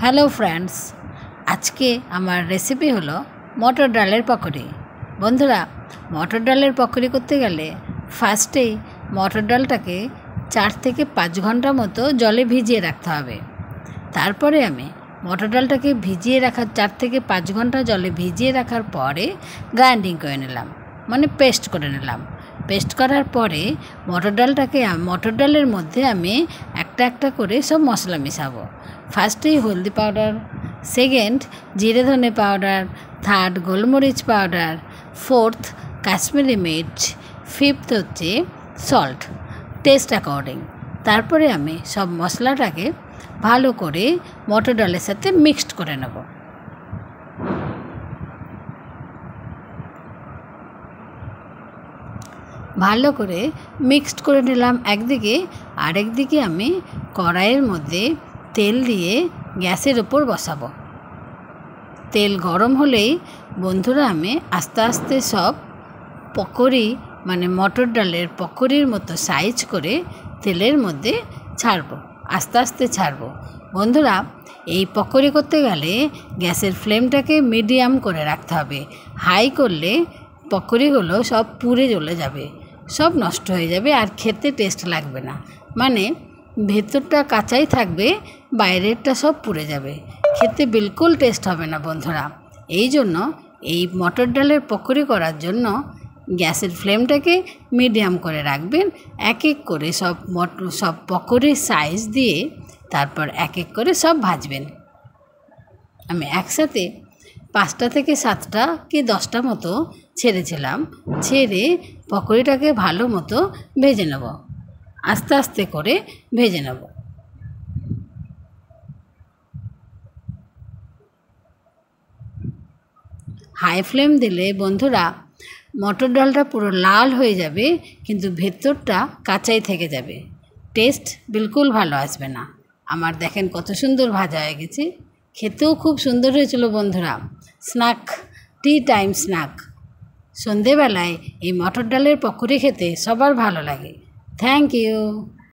hello friends আজকে আমার recipe হলো মটর ডালের পকোড়ি বন্ধুরা মটর ডালের পকোড়ি করতে গেলে ফার্স্টেই মটর ডালটাকে চার থেকে পাঁচ ঘন্টা মতো জলে ভিজিয়ে রাখতে হবে তারপরে আমি মটর ডালটাকে ভিজিয়ে রাখার চার থেকে পাঁচ ঘন্টা জলে ভিজিয়ে রাখার পরে গ্রাইন্ডিং করে নিলাম মানে পেস্ট করে নিলাম পেস্ট করার পরে মটর ডালটাকে মটর ডালের মধ্যে আমি একটা একটা করে সব মশলা মিশাবো ফার্স্টেই হলদি পাউডার সেকেন্ড জিরে ধনে পাউডার থার্ড গোলমরিচ পাউডার ফোর্থ কাশ্মীরি মির্চ ফিফথ হচ্ছে সল্ট টেস্ট অ্যাকর্ডিং তারপরে আমি সব মশলাটাকে ভালো করে মটর ডালের সাথে মিক্সড করে নেবো ভালো করে মিক্সড করে নিলাম একদিকে আরেকদিকে আমি কড়াইয়ের মধ্যে তেল দিয়ে গ্যাসের ওপর বসাবো তেল গরম হলেই বন্ধুরা আমি আস্তে আস্তে সব পকোড়ি মানে মটর ডালের পকোড়ির মতো সাইজ করে তেলের মধ্যে ছাড়বো আস্তে আস্তে ছাড়বো বন্ধুরা এই পকোড়ি করতে গেলে গ্যাসের ফ্লেমটাকে মিডিয়াম করে রাখতে হবে হাই করলে পকোড়িগুলো সব পুড়ে চলে যাবে সব নষ্ট হয়ে যাবে আর খেতে টেস্ট লাগবে না মানে ভেতরটা কাঁচাই থাকবে বাইরেরটা সব পুড়ে যাবে খেতে বিলকুল টেস্ট হবে না বন্ধুরা এই জন্য এই মটর ডালের পকোড়ি করার জন্য গ্যাসের ফ্লেমটাকে মিডিয়াম করে রাখবেন এক এক করে সব মট সব পকোড়ির সাইজ দিয়ে তারপর এক এক করে সব ভাজবেন আমি একসাথে পাঁচটা থেকে সাতটা কি দশটা মতো ছেড়েছিলাম ছেড়ে পকোড়িটাকে ভালো মতো ভেজে নেব আস্তে আস্তে করে ভেজে নেব হাই ফ্লেম দিলে বন্ধুরা মটর ডালটা পুরো লাল হয়ে যাবে কিন্তু ভেতরটা কাঁচাই থেকে যাবে টেস্ট বিলকুল ভালো আসবে না আমার দেখেন কত সুন্দর ভাজা হয়ে গেছে খেতেও খুব সুন্দর হয়েছিল বন্ধুরা স্ন্যাক টি টাইম স্ন্যাক সন্ধেবেলায় এই মটর ডালের পকোড়ি খেতে সবার ভালো লাগে থ্যাংক ইউ